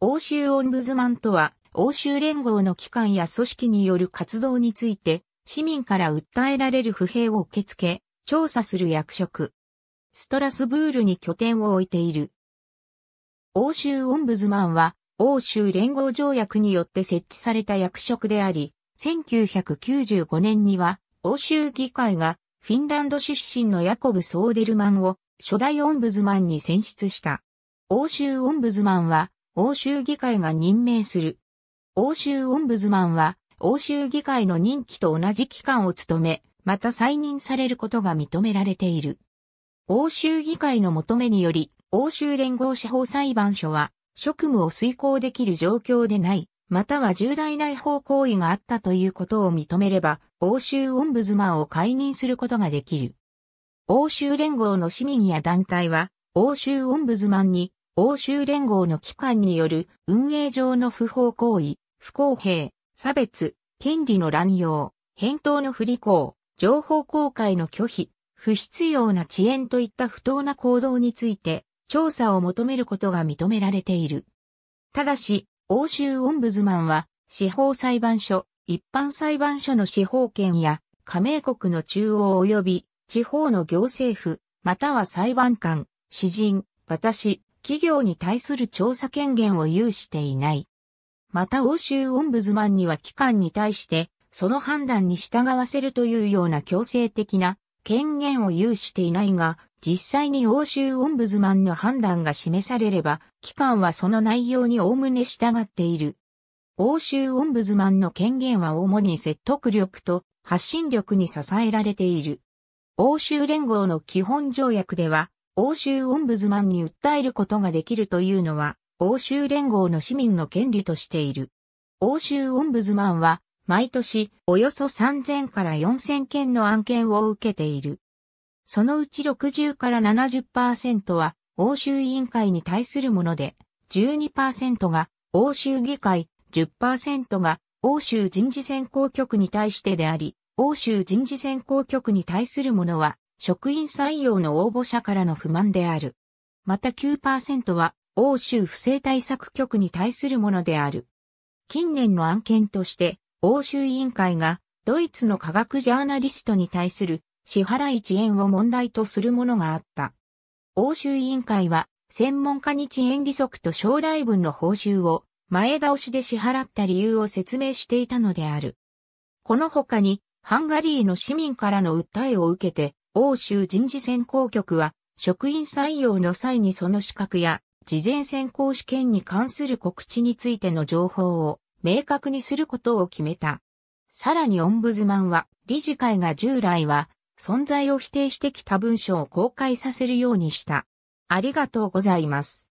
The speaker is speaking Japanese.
欧州オンブズマンとは、欧州連合の機関や組織による活動について、市民から訴えられる不平を受け付け、調査する役職。ストラスブールに拠点を置いている。欧州オンブズマンは、欧州連合条約によって設置された役職であり、1995年には、欧州議会が、フィンランド出身のヤコブ・ソーデルマンを、初代オンブズマンに選出した。欧州オンブズマンは、欧州議会が任命する。欧州オンブズマンは、欧州議会の任期と同じ期間を務め、また再任されることが認められている。欧州議会の求めにより、欧州連合司法裁判所は、職務を遂行できる状況でない、または重大な違法行為があったということを認めれば、欧州オンブズマンを解任することができる。欧州連合の市民や団体は、欧州オンブズマンに欧州連合の機関による運営上の不法行為、不公平、差別、権利の乱用、返答の不履行、情報公開の拒否、不必要な遅延といった不当な行動について調査を求めることが認められている。ただし、欧州オンブズマンは司法裁判所、一般裁判所の司法権や加盟国の中央及び地方の行政府、または裁判官、詩人、私、企業に対する調査権限を有していない。また欧州オンブズマンには機関に対して、その判断に従わせるというような強制的な権限を有していないが、実際に欧州オンブズマンの判断が示されれば、機関はその内容におおむね従っている。欧州オンブズマンの権限は主に説得力と発信力に支えられている。欧州連合の基本条約では、欧州オンブズマンに訴えることができるというのは、欧州連合の市民の権利としている。欧州オンブズマンは、毎年およそ3000から4000件の案件を受けている。そのうち60から70%は欧州委員会に対するもので、12%が欧州議会、10%が欧州人事選考局に対してであり、欧州人事選考局に対するものは職員採用の応募者からの不満である。また9%は欧州不正対策局に対するものである。近年の案件として、欧州委員会がドイツの科学ジャーナリストに対する支払い遅延を問題とするものがあった。欧州委員会は専門家に遅延利息と将来分の報酬を前倒しで支払った理由を説明していたのである。この他にハンガリーの市民からの訴えを受けて欧州人事選考局は、職員採用の際にその資格や、事前選考試験に関する告知についての情報を明確にすることを決めた。さらにオンブズマンは、理事会が従来は、存在を否定してきた文書を公開させるようにした。ありがとうございます。